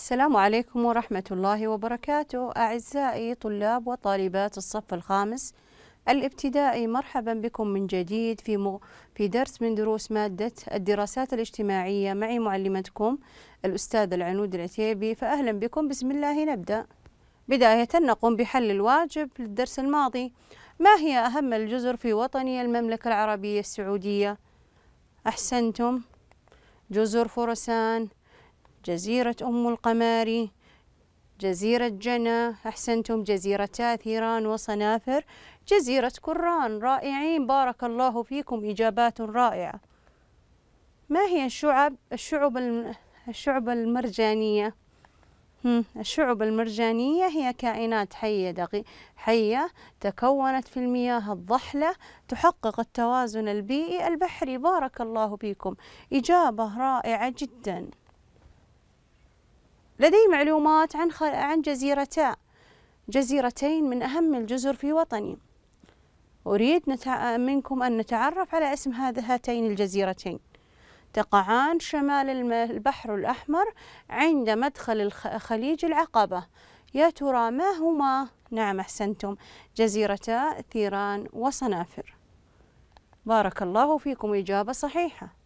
السلام عليكم ورحمة الله وبركاته أعزائي طلاب وطالبات الصف الخامس الابتدائي مرحبا بكم من جديد في مو في درس من دروس مادة الدراسات الاجتماعية معي معلمتكم الأستاذ العنود العتيبي فأهلا بكم بسم الله نبدأ بداية نقوم بحل الواجب للدرس الماضي ما هي أهم الجزر في وطني المملكة العربية السعودية؟ أحسنتم جزر فرسان جزيرة أم القماري جزيرة جنة أحسنتم جزيرة تاثيران وصنافر جزيرة كران رائعين بارك الله فيكم إجابات رائعة ما هي الشعب الشعب الشعب المرجانية الشعب المرجانية هي كائنات حية, دقي حية تكونت في المياه الضحلة تحقق التوازن البيئي البحري بارك الله فيكم إجابة رائعة جداً لدي معلومات عن خ... عن جزيرتا جزيرتين من أهم الجزر في وطني أريد نتع... منكم أن نتعرف على اسم هاتين الجزيرتين تقعان شمال البحر الأحمر عند مدخل الخ... خليج العقبة يا ترى ما هما؟ نعم أحسنتم جزيرتا ثيران وصنافر بارك الله فيكم إجابة صحيحة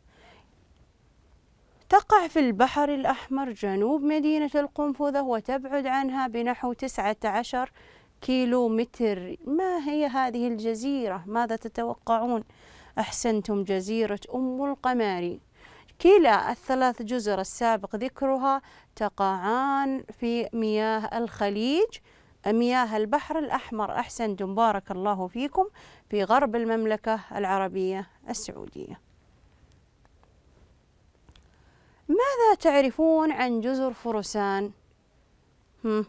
تقع في البحر الأحمر جنوب مدينة القنفذة وتبعد عنها بنحو 19 كيلو متر ما هي هذه الجزيرة ماذا تتوقعون أحسنتم جزيرة أم القماري كلا الثلاث جزر السابق ذكرها تقعان في مياه الخليج مياه البحر الأحمر أحسنتم بارك الله فيكم في غرب المملكة العربية السعودية ماذا تعرفون عن جزر فرسان؟ هم.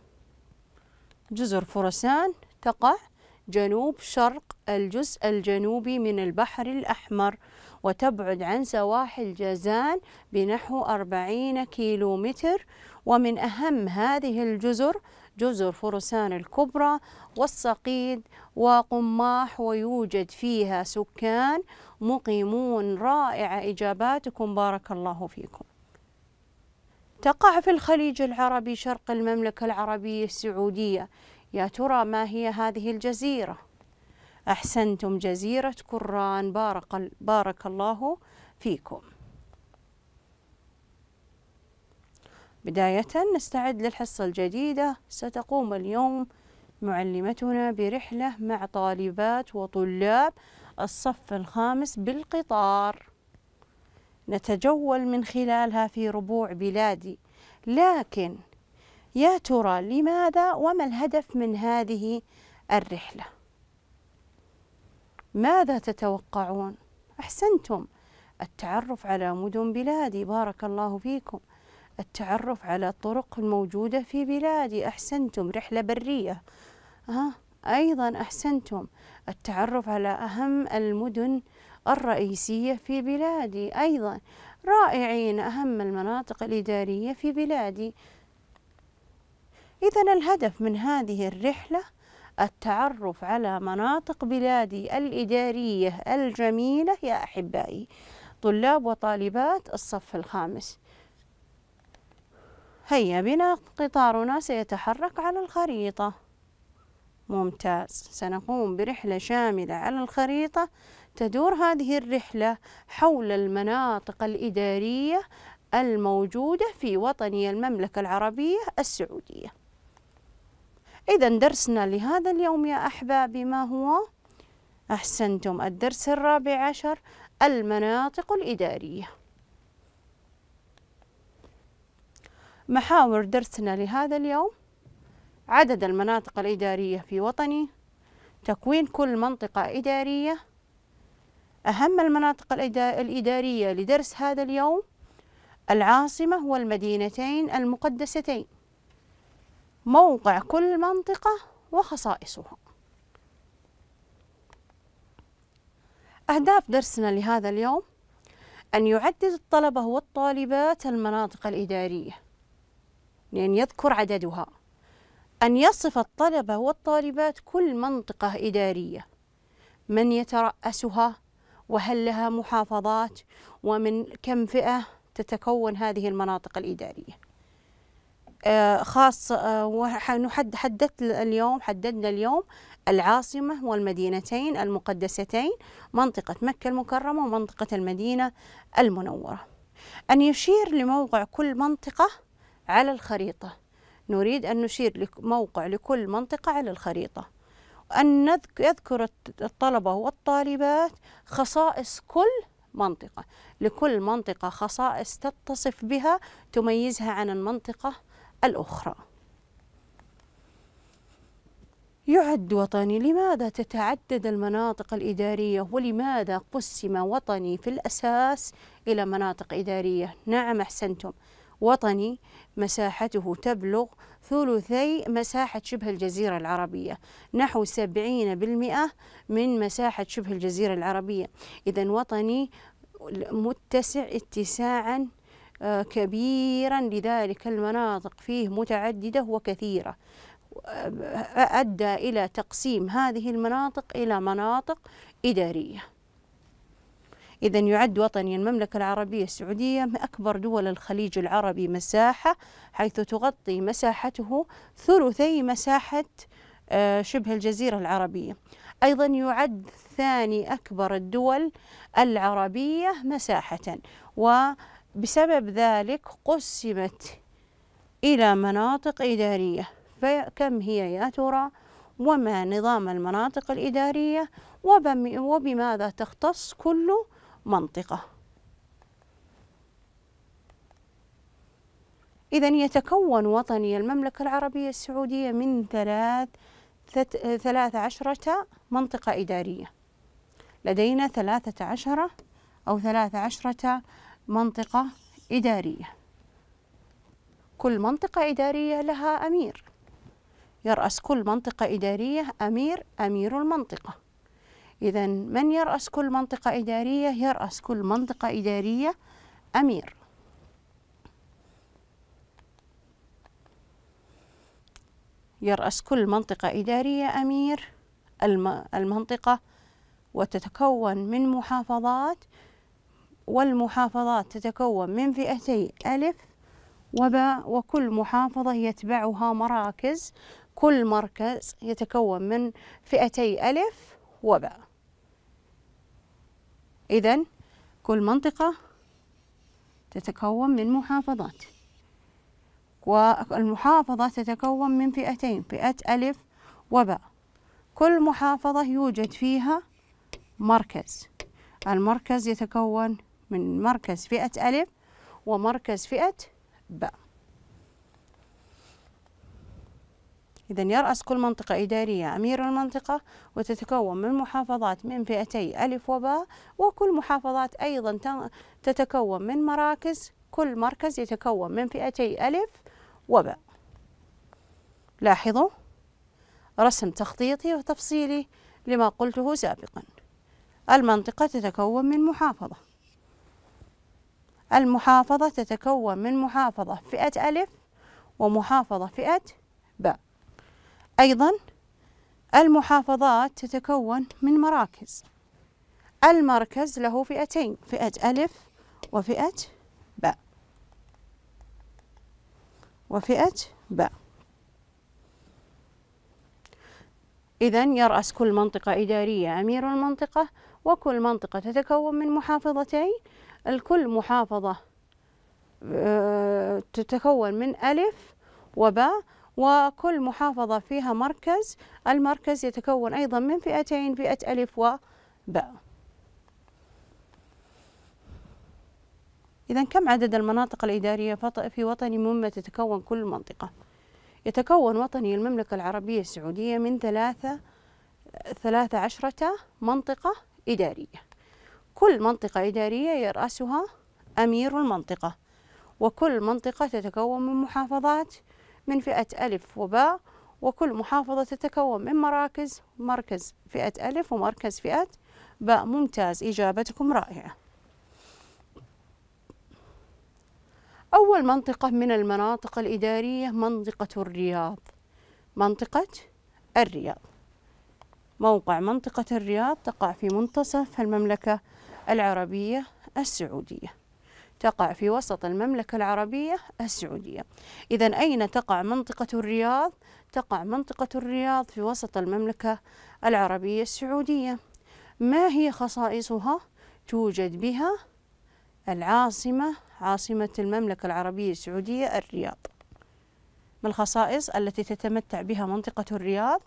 جزر فرسان تقع جنوب شرق الجزء الجنوبي من البحر الأحمر وتبعد عن سواحل جازان بنحو أربعين كيلومتر ومن أهم هذه الجزر جزر فرسان الكبرى والصقيد وقماح ويوجد فيها سكان مقيمون رائعة إجاباتكم بارك الله فيكم تقع في الخليج العربي شرق المملكة العربية السعودية يا ترى ما هي هذه الجزيرة؟ أحسنتم جزيرة كران بارك, بارك الله فيكم بداية نستعد للحصة الجديدة ستقوم اليوم معلمتنا برحلة مع طالبات وطلاب الصف الخامس بالقطار نتجول من خلالها في ربوع بلادي لكن يا ترى لماذا وما الهدف من هذه الرحلة ماذا تتوقعون أحسنتم التعرف على مدن بلادي بارك الله فيكم التعرف على الطرق الموجودة في بلادي أحسنتم رحلة برية ها أيضا أحسنتم التعرف على أهم المدن الرئيسية في بلادي أيضا رائعين أهم المناطق الإدارية في بلادي إذا الهدف من هذه الرحلة التعرف على مناطق بلادي الإدارية الجميلة يا أحبائي طلاب وطالبات الصف الخامس هيا بنا قطارنا سيتحرك على الخريطة ممتاز سنقوم برحلة شاملة على الخريطة تدور هذه الرحلة حول المناطق الإدارية الموجودة في وطني المملكة العربية السعودية إذا درسنا لهذا اليوم يا أحبابي ما هو؟ أحسنتم الدرس الرابع عشر المناطق الإدارية محاور درسنا لهذا اليوم عدد المناطق الإدارية في وطني تكوين كل منطقة إدارية أهم المناطق الإدارية لدرس هذا اليوم العاصمة والمدينتين المقدستين موقع كل منطقة وخصائصها أهداف درسنا لهذا اليوم أن يعدد الطلبة والطالبات المناطق الإدارية لأن يذكر عددها أن يصف الطلبة والطالبات كل منطقة إدارية من يترأسها وهل لها محافظات ومن كم فئة تتكون هذه المناطق الإدارية آه، خاص آه، حددت اليوم حددنا اليوم العاصمة والمدينتين المقدستين منطقة مكة المكرمة ومنطقة المدينة المنورة أن يشير لموقع كل منطقة على الخريطة نريد أن نشير لموقع لكل منطقة على الخريطة أن يذكر الطلبة والطالبات خصائص كل منطقة لكل منطقة خصائص تتصف بها تميزها عن المنطقة الأخرى يعد وطني لماذا تتعدد المناطق الإدارية ولماذا قسم وطني في الأساس إلى مناطق إدارية نعم أحسنتم وطني مساحته تبلغ ثلثي مساحة شبه الجزيرة العربية نحو 70% من مساحة شبه الجزيرة العربية إذا وطني متسع اتساعا آه، كبيرا لذلك المناطق فيه متعددة وكثيرة أدى إلى تقسيم هذه المناطق إلى مناطق إدارية إذا يعد وطني المملكة العربية السعودية من أكبر دول الخليج العربي مساحة حيث تغطي مساحته ثلثي مساحة آه، شبه الجزيرة العربية أيضا يعد ثاني أكبر الدول العربية مساحة وبسبب ذلك قسمت إلى مناطق إدارية فكم هي يا ترى؟ وما نظام المناطق الإدارية وبماذا تختص كل منطقة إذا يتكون وطني المملكة العربية السعودية من ثلاث ثلاث عشرة منطقة إدارية لدينا ثلاثة عشرة أو ثلاث عشرة منطقة إدارية كل منطقة إدارية لها أمير يرأس كل منطقة إدارية أمير أمير المنطقة إذا من يرأس كل منطقة إدارية يرأس كل منطقة إدارية أمير يرأس كل منطقة إدارية أمير المنطقة وتتكون من محافظات والمحافظات تتكون من فئتي ألف وباء وكل محافظة يتبعها مراكز كل مركز يتكون من فئتي ألف وباء إذا كل منطقة تتكون من محافظات والمحافظة تتكون من فئتين فئة ألف وباء كل محافظة يوجد فيها مركز المركز يتكون من مركز فئة ألف ومركز فئة باء إذا يرأس كل منطقة إدارية أمير المنطقة وتتكون من محافظات من فئتي ألف وباء وكل محافظات أيضا تتكون من مراكز كل مركز يتكون من فئتي ألف وباء لاحظوا رسم تخطيطي وتفصيلي لما قلته سابقا المنطقة تتكون من محافظة المحافظة تتكون من محافظة فئة ألف ومحافظة فئة باء أيضا المحافظات تتكون من مراكز المركز له فئتين فئة ألف وفئة باء وفئة باء إذا يرأس كل منطقة إدارية أمير المنطقة وكل منطقة تتكون من محافظتين الكل محافظة آه، تتكون من ألف وباء وكل محافظة فيها مركز المركز يتكون أيضا من فئتين فئة ألف وباء إذا كم عدد المناطق الإدارية في وطني مما تتكون كل منطقة؟ يتكون وطني المملكة العربية السعودية من ثلاثة ثلاثة عشرة منطقة إدارية كل منطقة إدارية يرأسها أمير المنطقة وكل منطقة تتكون من محافظات من فئة ألف وباء وكل محافظة تتكون من مراكز مركز فئة ألف ومركز فئة باء ممتاز إجابتكم رائعة أول منطقة من المناطق الإدارية منطقة الرياض منطقة الرياض موقع منطقة الرياض تقع في منتصف المملكة العربية السعودية تقع في وسط المملكة العربية السعودية إذا أين تقع منطقة الرياض؟ تقع منطقة الرياض في وسط المملكة العربية السعودية ما هي خصائصها؟ توجد بها العاصمة عاصمة المملكة العربية السعودية الرياض ما الخصائص التي تتمتع بها منطقة الرياض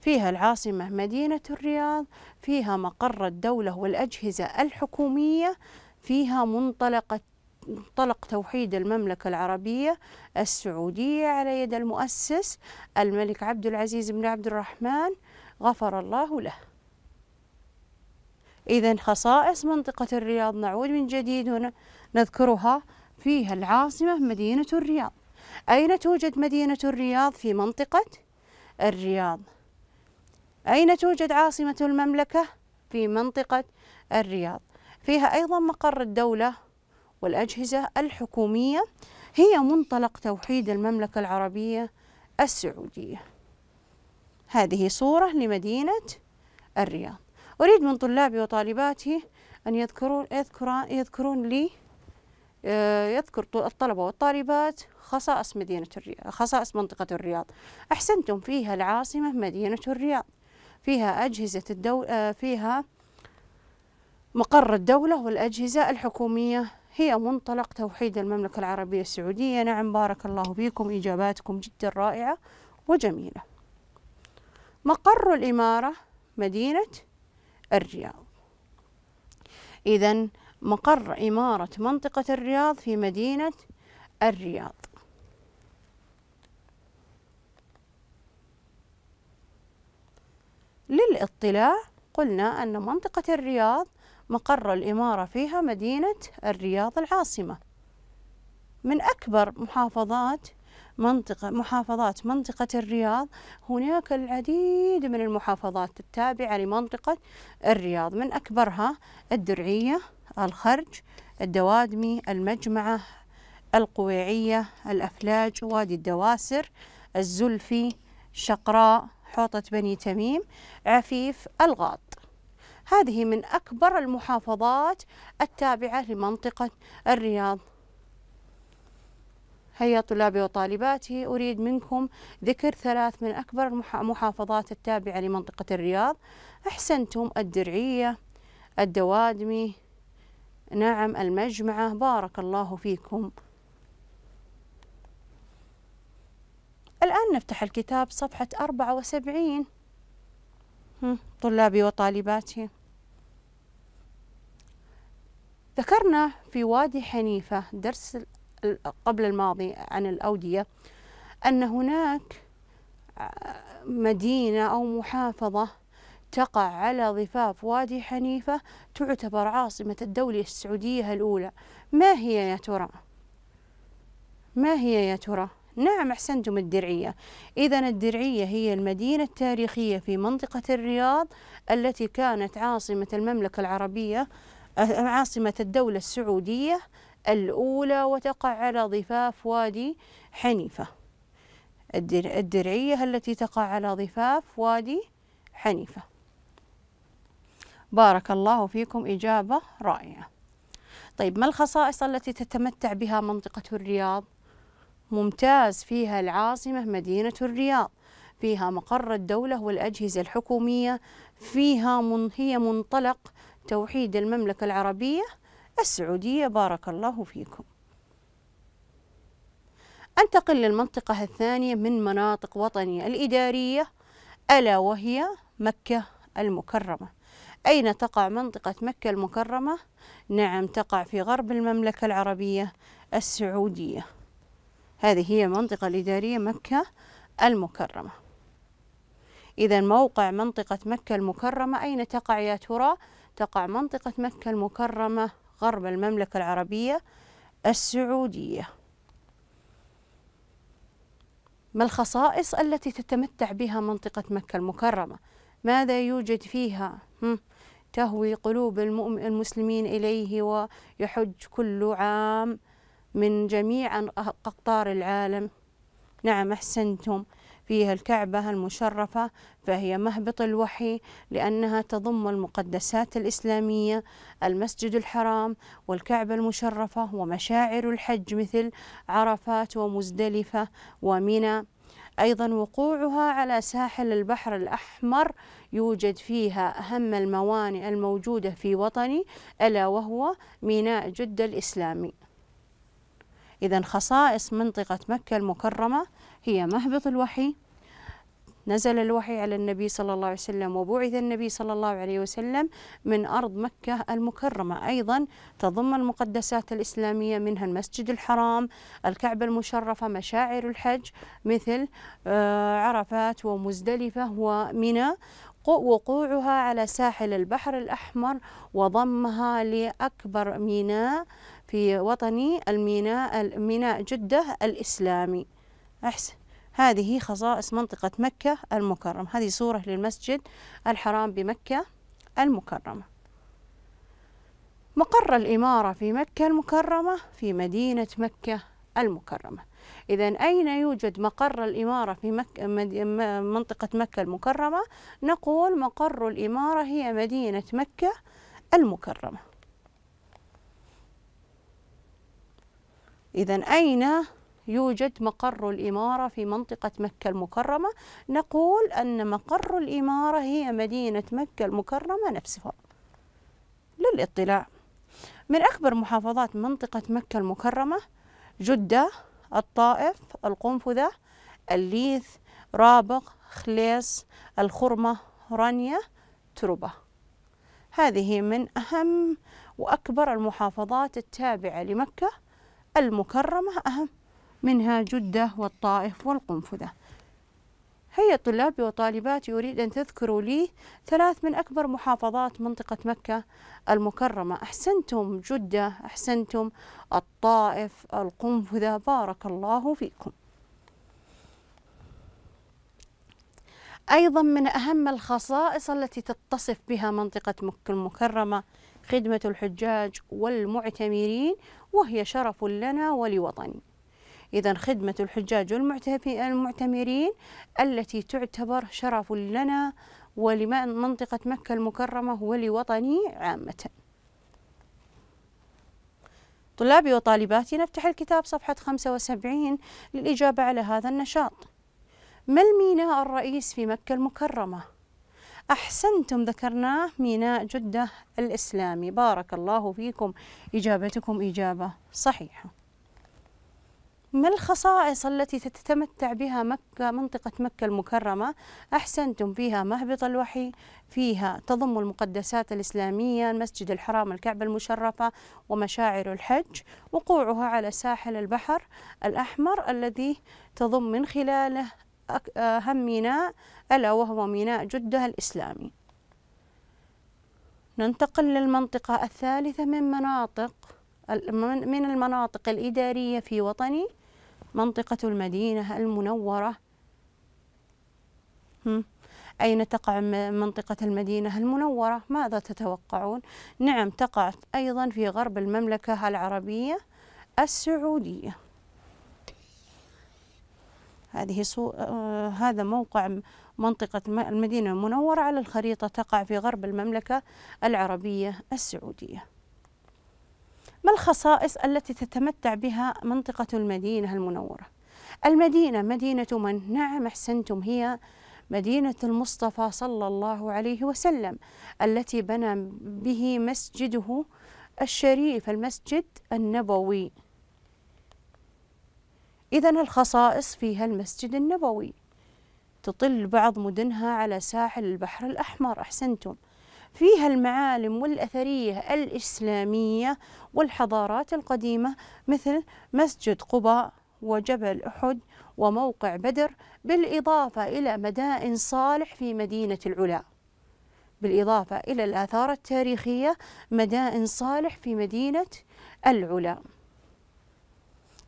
فيها العاصمة مدينة الرياض فيها مقر الدولة والأجهزة الحكومية فيها منطلق منطلق توحيد المملكة العربية السعودية على يد المؤسس الملك عبد العزيز بن عبد الرحمن غفر الله له إذا خصائص منطقة الرياض نعود من جديد نذكرها فيها العاصمة مدينة الرياض أين توجد مدينة الرياض في منطقة الرياض أين توجد عاصمة المملكة في منطقة الرياض فيها أيضا مقر الدولة والأجهزة الحكومية هي منطلق توحيد المملكة العربية السعودية هذه صورة لمدينة الرياض أريد من طلابي وطالباتي أن يذكرون يذكرون, يذكرون لي آه، يذكر الطلبة والطالبات خصائص مدينة الرياض خصائص منطقة الرياض أحسنتم فيها العاصمة مدينة الرياض فيها أجهزة الدولة آه، فيها مقر الدولة والأجهزة الحكومية هي منطلق توحيد المملكة العربية السعودية نعم بارك الله فيكم إجاباتكم جدا رائعة وجميلة مقر الإمارة مدينة الرياض إذا مقر إمارة منطقة الرياض في مدينة الرياض للاطلاع قلنا أن منطقة الرياض مقر الإمارة فيها مدينة الرياض العاصمة من أكبر محافظات منطقة محافظات منطقة الرياض هناك العديد من المحافظات التابعة لمنطقة الرياض من أكبرها الدرعية الخرج الدوادمي المجمعة القويعية الأفلاج وادي الدواسر الزلفي شقراء حوطة بني تميم عفيف الغاط هذه من أكبر المحافظات التابعة لمنطقة الرياض هيا طلابي وطالباتي أريد منكم ذكر ثلاث من أكبر المحافظات التابعة لمنطقة الرياض أحسنتم الدرعية الدوادمي نعم المجمعة بارك الله فيكم الآن نفتح الكتاب صفحة 74 طلابي وطالباتي ذكرنا في وادي حنيفة درس قبل الماضي عن الأودية أن هناك آه، مدينة أو محافظة تقع على ضفاف وادي حنيفة تعتبر عاصمة الدولة السعودية الأولى ما هي يا ترى؟ ما هي يا ترى؟ نعم أحسنتم الدرعية إذا الدرعية هي المدينة التاريخية في منطقة الرياض التي كانت عاصمة المملكة العربية عاصمة الدولة السعودية الأولى وتقع على ضفاف وادي حنيفة الدرعية التي تقع على ضفاف وادي حنيفة بارك الله فيكم إجابة رائعة طيب ما الخصائص التي تتمتع بها منطقة الرياض؟ ممتاز فيها العاصمة مدينة الرياض فيها مقر الدولة والأجهزة الحكومية فيها من هي منطلق توحيد المملكة العربية السعودية بارك الله فيكم أنتقل للمنطقة الثانية من مناطق وطني الإدارية ألا وهي مكة المكرمة أين تقع منطقة مكة المكرمة؟ نعم تقع في غرب المملكة العربية السعودية هذه هي المنطقة الإدارية مكة المكرمة إذا موقع منطقة مكة المكرمة أين تقع يا ترى؟ تقع منطقة مكة المكرمة غرب المملكة العربية السعودية ما الخصائص التي تتمتع بها منطقة مكة المكرمة ماذا يوجد فيها تهوي قلوب المسلمين إليه ويحج كل عام من جميع أقطار العالم نعم أحسنتم فيها الكعبة المشرفة فهي مهبط الوحي لأنها تضم المقدسات الإسلامية المسجد الحرام والكعبة المشرفة ومشاعر الحج مثل عرفات ومزدلفة ومنى أيضا وقوعها على ساحل البحر الأحمر يوجد فيها أهم الموانئ الموجودة في وطني ألا وهو ميناء جدة الإسلامي إذا خصائص منطقة مكة المكرمة هي مهبط الوحي نزل الوحي على النبي صلى الله عليه وسلم وبعث النبي صلى الله عليه وسلم من أرض مكة المكرمة أيضا تضم المقدسات الإسلامية منها المسجد الحرام الكعبة المشرفة مشاعر الحج مثل آه، عرفات ومزدلفة ومنى وقوعها على ساحل البحر الأحمر وضمها لأكبر ميناء في وطني الميناء ميناء جدة الإسلامي أحسن هذه خصائص منطقة مكة المكرمة هذه صورة للمسجد الحرام بمكة المكرمة مقر الإمارة في مكة المكرمة في مدينة مكة المكرمة إذا أين يوجد مقر الإمارة في مك... منطقة مكة المكرمة؟ نقول مقر الإمارة هي مدينة مكة المكرمة إذا أين يوجد مقر الإمارة في منطقة مكة المكرمة نقول أن مقر الإمارة هي مدينة مكة المكرمة نفسها للاطلاع من أكبر محافظات منطقة مكة المكرمة جدة الطائف القنفذة الليث رابغ خليص، الخرمة رانيا تربة هذه من أهم وأكبر المحافظات التابعة لمكة المكرمة أهم منها جدة والطائف والقنفذة هيا طلابي وطالباتي أريد أن تذكروا لي ثلاث من أكبر محافظات منطقة مكة المكرمة أحسنتم جدة أحسنتم الطائف القنفذة بارك الله فيكم أيضا من أهم الخصائص التي تتصف بها منطقة مكة المكرمة خدمة الحجاج والمعتمرين وهي شرف لنا ولوطني إذا خدمة الحجاج والمعتمرين التي تعتبر شرف لنا ولمنطقة مكة المكرمة ولوطني عامة طلابي وطالباتي نفتح الكتاب صفحة 75 للإجابة على هذا النشاط ما الميناء الرئيس في مكة المكرمة؟ أحسنتم ذكرناه ميناء جدة الإسلامي بارك الله فيكم إجابتكم إجابة صحيحة ما الخصائص التي تتمتع بها مكة منطقة مكة المكرمة أحسنتم فيها مهبط الوحي فيها تضم المقدسات الإسلامية المسجد الحرام الكعبة المشرفة ومشاعر الحج وقوعها على ساحل البحر الأحمر الذي تضم من خلاله أهم آه، ميناء ألا وهو ميناء جدة الإسلامي ننتقل للمنطقة الثالثة من مناطق من المناطق الإدارية في وطني منطقة المدينة المنورة أين تقع منطقة المدينة المنورة؟ ماذا تتوقعون؟ نعم تقع أيضا في غرب المملكة العربية السعودية هذه سو... آه هذا موقع منطقة المدينة المنورة على الخريطة تقع في غرب المملكة العربية السعودية ما الخصائص التي تتمتع بها منطقة المدينة المنورة؟ المدينة مدينة من؟ نعم أحسنتم هي مدينة المصطفى صلى الله عليه وسلم التي بنى به مسجده الشريف المسجد النبوي إذا الخصائص فيها المسجد النبوي تطل بعض مدنها على ساحل البحر الأحمر أحسنتم فيها المعالم والأثرية الإسلامية والحضارات القديمة مثل مسجد قباء وجبل أحد وموقع بدر بالإضافة إلى مدائن صالح في مدينة العلا بالإضافة إلى الآثار التاريخية مدائن صالح في مدينة العلا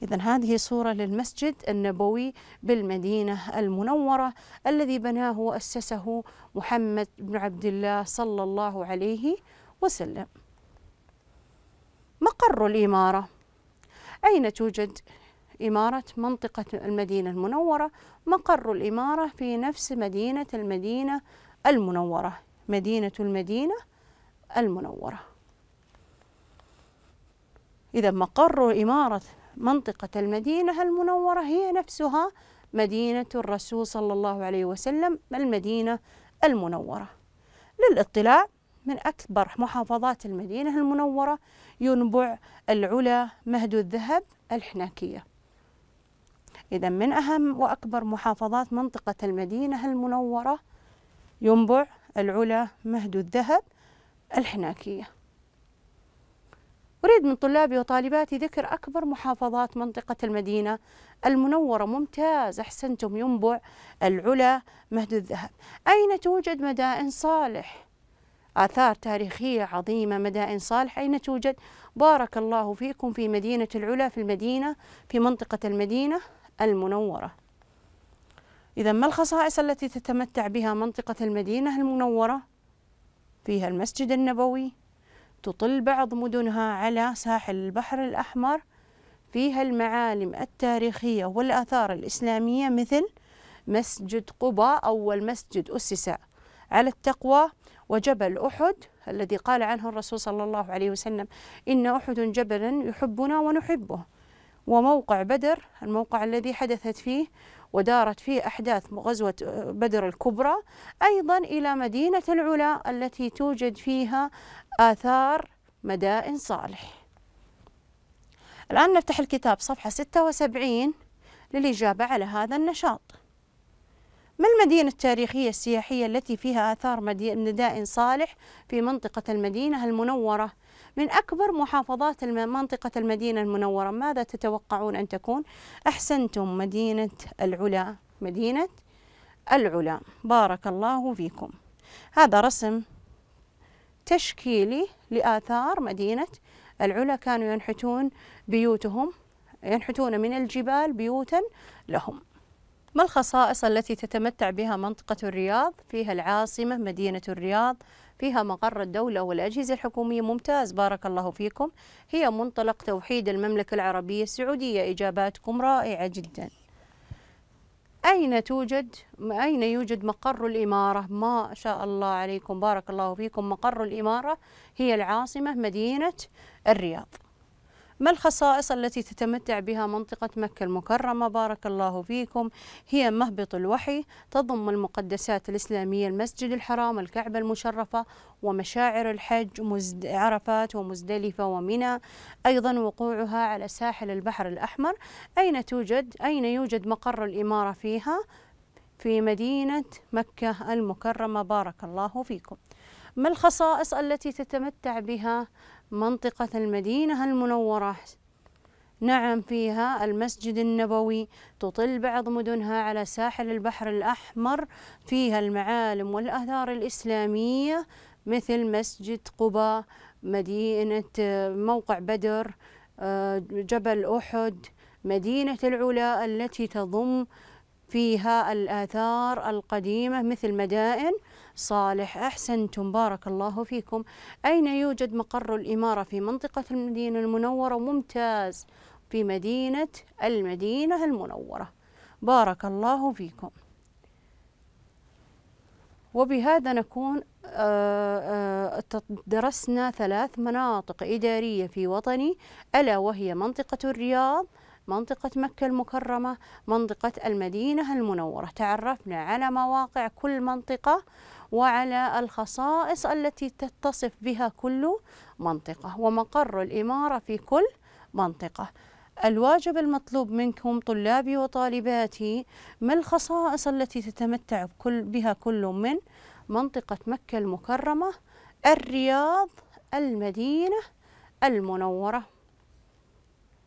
إذا هذه صورة للمسجد النبوي بالمدينة المنورة الذي بناه وأسسه محمد بن عبد الله صلى الله عليه وسلم. مقر الإمارة أين توجد إمارة منطقة المدينة المنورة؟ مقر الإمارة في نفس مدينة المدينة المنورة، مدينة المدينة المنورة. إذا مقر إمارة منطقة المدينة المنورة هي نفسها مدينة الرسول صلى الله عليه وسلم المدينة المنورة للاطلاع من أكبر محافظات المدينة المنورة ينبع العلا مهد الذهب الحناكية إذا من أهم وأكبر محافظات منطقة المدينة المنورة ينبع العلا مهد الذهب الحناكيه أريد من طلابي وطالباتي ذكر أكبر محافظات منطقة المدينة المنورة ممتاز أحسنتم ينبع العلا مهد الذهب أين توجد مدائن صالح؟ آثار تاريخية عظيمة مدائن صالح أين توجد؟ بارك الله فيكم في مدينة العلا في المدينة في منطقة المدينة المنورة إذا ما الخصائص التي تتمتع بها منطقة المدينة المنورة؟ فيها المسجد النبوي تطل بعض مدنها على ساحل البحر الأحمر فيها المعالم التاريخية والآثار الإسلامية مثل مسجد قباء أول مسجد أسس على التقوى وجبل أحد الذي قال عنه الرسول صلى الله عليه وسلم إن أحد جبلا يحبنا ونحبه وموقع بدر الموقع الذي حدثت فيه ودارت فيه أحداث غزوة آه، بدر الكبرى أيضا إلى مدينة العلا التي توجد فيها آثار مدائن صالح الآن نفتح الكتاب صفحة 76 للإجابة على هذا النشاط ما المدينة التاريخية السياحية التي فيها آثار مدائن صالح في منطقة المدينة المنورة؟ من أكبر محافظات منطقة المدينة المنورة ماذا تتوقعون أن تكون؟ أحسنتم مدينة العلا مدينة العلا بارك الله فيكم هذا رسم تشكيلي لآثار مدينة العلا كانوا ينحتون بيوتهم ينحتون من الجبال بيوتا لهم ما الخصائص التي تتمتع بها منطقة الرياض؟ فيها العاصمة مدينة الرياض فيها مقر الدولة والأجهزة الحكومية ممتاز بارك الله فيكم هي منطلق توحيد المملكة العربية السعودية إجاباتكم رائعة جدا أين توجد أين يوجد مقر الإمارة ما شاء الله عليكم بارك الله فيكم مقر الإمارة هي العاصمة مدينة الرياض ما الخصائص التي تتمتع بها منطقة مكة المكرمة بارك الله فيكم هي مهبط الوحي تضم المقدسات الإسلامية المسجد الحرام الكعبة المشرفة ومشاعر الحج عرفات ومزدلفة ومنى أيضا وقوعها على ساحل البحر الأحمر أين توجد أين يوجد مقر الإمارة فيها في مدينة مكة المكرمة بارك الله فيكم ما الخصائص التي تتمتع بها منطقة المدينة المنورة نعم فيها المسجد النبوي تطل بعض مدنها على ساحل البحر الأحمر فيها المعالم والآثار الإسلامية مثل مسجد قباء مدينة موقع بدر آه، جبل أحد مدينة العلا التي تضم فيها الآثار القديمة مثل مدائن صالح أحسنتم بارك الله فيكم أين يوجد مقر الإمارة في منطقة المدينة المنورة ممتاز في مدينة المدينة المنورة بارك الله فيكم وبهذا نكون آه، آه، درسنا ثلاث مناطق إدارية في وطني ألا وهي منطقة الرياض منطقة مكة المكرمة منطقة المدينة المنورة تعرفنا على مواقع كل منطقة وعلى الخصائص التي تتصف بها كل منطقة ومقر الإمارة في كل منطقة الواجب المطلوب منكم طلابي وطالباتي ما الخصائص التي تتمتع بكل بها كل من منطقة مكة المكرمة الرياض المدينة المنورة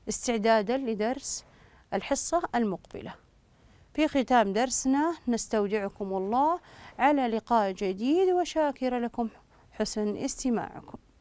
استعدادا لدرس الحصة المقبلة في ختام درسنا نستودعكم الله على لقاء جديد وشاكرة لكم حسن استماعكم